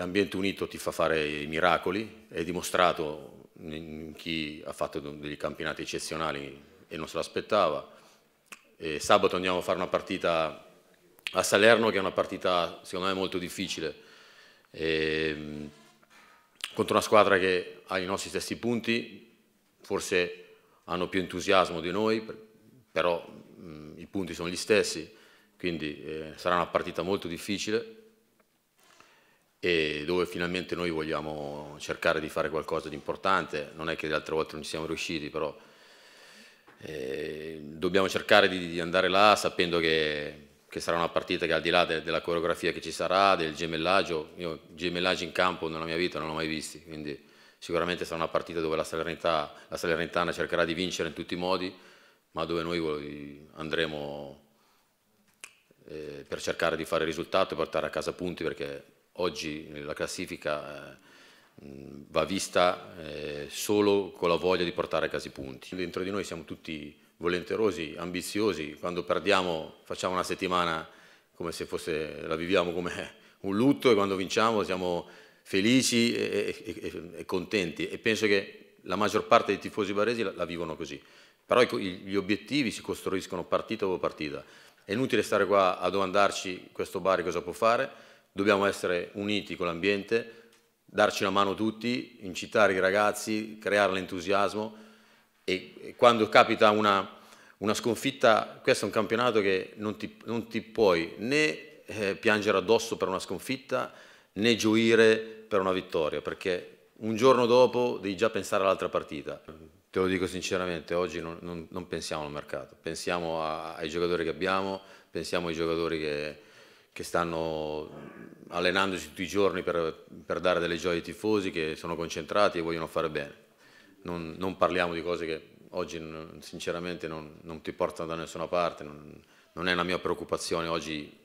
l'ambiente unito ti fa fare i miracoli, è dimostrato in chi ha fatto degli campionati eccezionali e non se l'aspettava. sabato andiamo a fare una partita a Salerno che è una partita secondo me molto difficile e, ehm, contro una squadra che ha i nostri stessi punti, forse hanno più entusiasmo di noi, però mh, i punti sono gli stessi, quindi eh, sarà una partita molto difficile e dove finalmente noi vogliamo cercare di fare qualcosa di importante, non è che le altre volte non ci siamo riusciti, però eh, dobbiamo cercare di, di, andare là sapendo che, che, sarà una partita che al di là de, della coreografia che ci sarà, del gemellaggio, io gemellaggi in campo nella mia vita non l'ho mai visti, quindi sicuramente sarà una partita dove la Salernitana, la Salernitana cercherà di vincere in tutti i modi, ma dove noi andremo eh, per cercare di fare risultato e portare a casa punti perché Oggi la classifica eh, va vista eh, solo con la voglia di portare a casa i punti. Dentro di noi siamo tutti volenterosi, ambiziosi, quando perdiamo facciamo una settimana come se fosse, la viviamo come un lutto e quando vinciamo siamo felici e, e, e contenti e penso che la maggior parte dei tifosi baresi la, la vivono così. Però ecco, gli obiettivi si costruiscono partita dopo partita. È inutile stare qua a domandarci questo Bari cosa può fare, dobbiamo essere uniti con l'ambiente, darci una mano tutti, incitare i ragazzi, creare l'entusiasmo e quando capita una, una, sconfitta, questo è un campionato che non ti, non ti puoi né eh, piangere addosso per una sconfitta né gioire per una vittoria, perché un giorno dopo devi già pensare all'altra partita. Te lo dico sinceramente, oggi non, non, non pensiamo al mercato, pensiamo a, ai giocatori che abbiamo, pensiamo ai giocatori che, che stanno allenandosi tutti i giorni per, per, dare delle gioie ai tifosi, che sono concentrati e vogliono fare bene. Non, non parliamo di cose che oggi sinceramente non, non ti portano da nessuna parte, non, non, è la mia preoccupazione oggi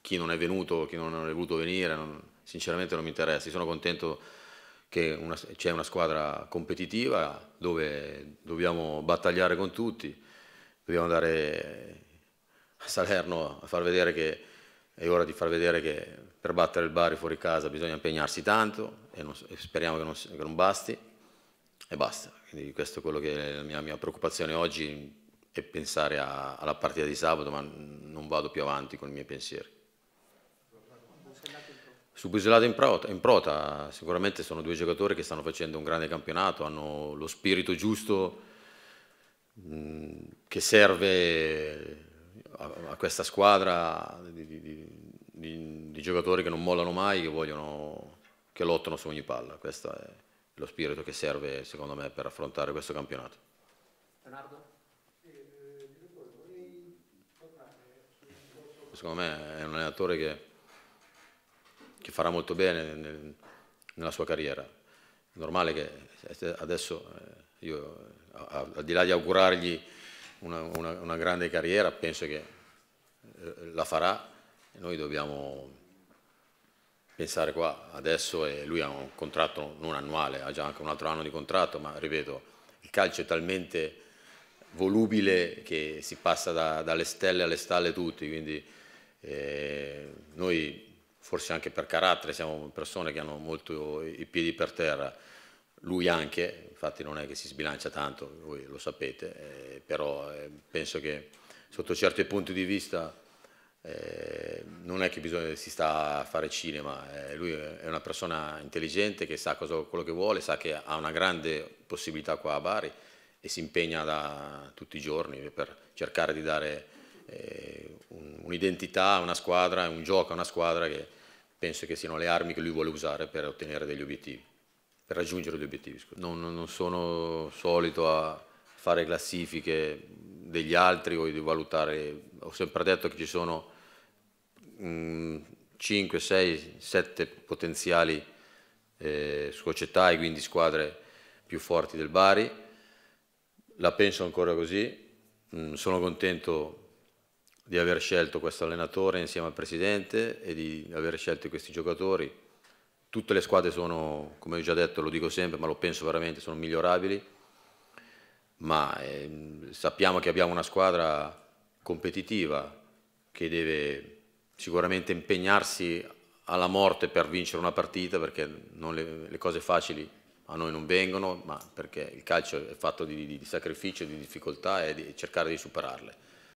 chi non è venuto, chi non è voluto venire, sinceramente non mi interessa, sono contento che c'è una squadra competitiva dove dobbiamo battagliare con tutti, dobbiamo andare a Salerno a far vedere che è ora di far vedere che per battere il Bari fuori casa bisogna impegnarsi tanto e, non, e speriamo che non, che non, basti e basta. Quindi questo è quello che è la mia, mia preoccupazione oggi e pensare a, alla partita di sabato, ma non vado più avanti con i miei pensieri. Su Busellato in, in prota, sicuramente sono due giocatori che stanno facendo un grande campionato, hanno lo spirito giusto che serve a, a questa squadra di, di giocatori che non mollano mai, che vogliono, che lottano su ogni palla. Questo è lo spirito che serve, secondo me, per affrontare questo campionato. Leonardo? Eh, secondo me è un allenatore che, che farà molto bene nel, nella sua carriera. È normale che adesso eh, io, al di là di augurargli una, una, una grande carriera, penso che eh, la farà e noi dobbiamo pensare qua adesso e eh, lui ha un contratto non annuale, ha già anche un altro anno di contratto, ma ripeto, il calcio è talmente volubile che si passa da, dalle stelle alle stalle tutti, quindi eh, noi forse anche per carattere siamo persone che hanno molto i piedi per terra, lui anche, infatti non è che si sbilancia tanto, voi lo sapete, eh, però eh, penso che sotto certi punti di vista eh, non è che bisogna, si sta a fare cinema, eh, lui è una persona intelligente che sa cosa, quello che vuole, sa che ha una grande possibilità qua a Bari e si impegna da, tutti i giorni per cercare di dare eh, un'identità a una squadra, un gioco a una squadra che penso che siano le armi che lui vuole usare per ottenere degli obiettivi, per raggiungere degli obiettivi. Non, non sono solito a fare classifiche degli altri o di valutare, ho sempre detto che ci sono 5, 6, 7 potenziali eh, società e quindi squadre più forti del Bari. La penso ancora così, mm, sono contento di aver scelto questo allenatore insieme al presidente e di aver scelto questi giocatori. Tutte le squadre sono, come ho già detto, lo dico sempre, ma lo penso veramente, sono migliorabili, ma eh, sappiamo che abbiamo una squadra competitiva che deve sicuramente impegnarsi alla morte per vincere una partita perché le, le, cose facili a noi non vengono, ma perché il calcio è fatto di, di, di sacrificio, di difficoltà e di cercare di superarle.